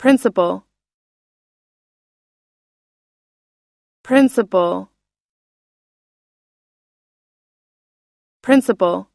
principle principle principle